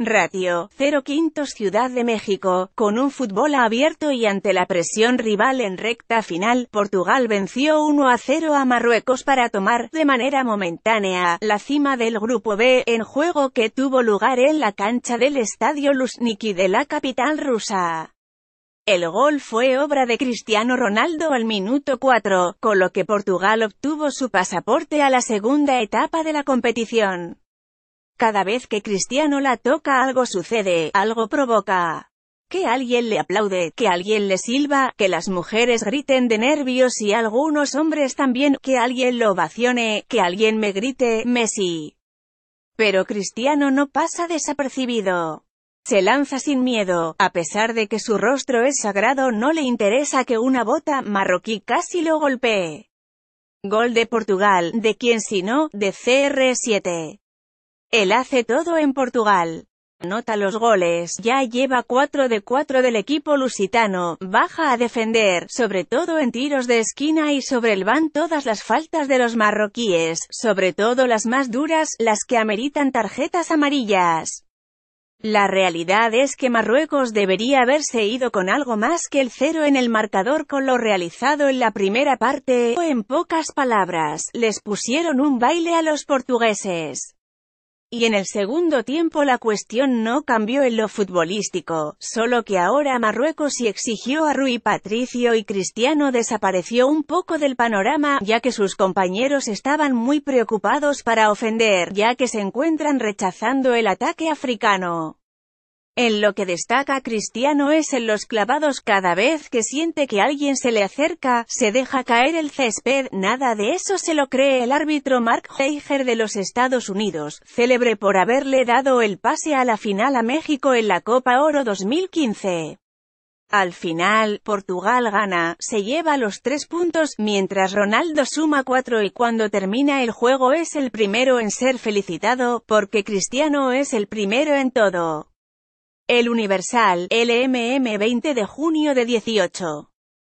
Ratio, 0 quintos Ciudad de México, con un fútbol abierto y ante la presión rival en recta final, Portugal venció 1 a 0 a Marruecos para tomar, de manera momentánea, la cima del Grupo B, en juego que tuvo lugar en la cancha del Estadio Lusniki de la capital rusa. El gol fue obra de Cristiano Ronaldo al minuto 4, con lo que Portugal obtuvo su pasaporte a la segunda etapa de la competición. Cada vez que Cristiano la toca algo sucede, algo provoca. Que alguien le aplaude, que alguien le silba, que las mujeres griten de nervios y algunos hombres también, que alguien lo ovacione, que alguien me grite, Messi. Pero Cristiano no pasa desapercibido. Se lanza sin miedo, a pesar de que su rostro es sagrado no le interesa que una bota marroquí casi lo golpee. Gol de Portugal, de quien si no, de CR7. Él hace todo en Portugal. Anota los goles, ya lleva 4 de 4 del equipo lusitano, baja a defender, sobre todo en tiros de esquina y sobre el van todas las faltas de los marroquíes, sobre todo las más duras, las que ameritan tarjetas amarillas. La realidad es que Marruecos debería haberse ido con algo más que el cero en el marcador con lo realizado en la primera parte, o en pocas palabras, les pusieron un baile a los portugueses. Y en el segundo tiempo la cuestión no cambió en lo futbolístico, solo que ahora Marruecos y exigió a Rui Patricio y Cristiano desapareció un poco del panorama, ya que sus compañeros estaban muy preocupados para ofender, ya que se encuentran rechazando el ataque africano. En lo que destaca Cristiano es en los clavados cada vez que siente que alguien se le acerca, se deja caer el césped, nada de eso se lo cree el árbitro Mark Heiger de los Estados Unidos, célebre por haberle dado el pase a la final a México en la Copa Oro 2015. Al final, Portugal gana, se lleva los tres puntos, mientras Ronaldo suma cuatro y cuando termina el juego es el primero en ser felicitado, porque Cristiano es el primero en todo. El Universal, LMM 20 de junio de 18.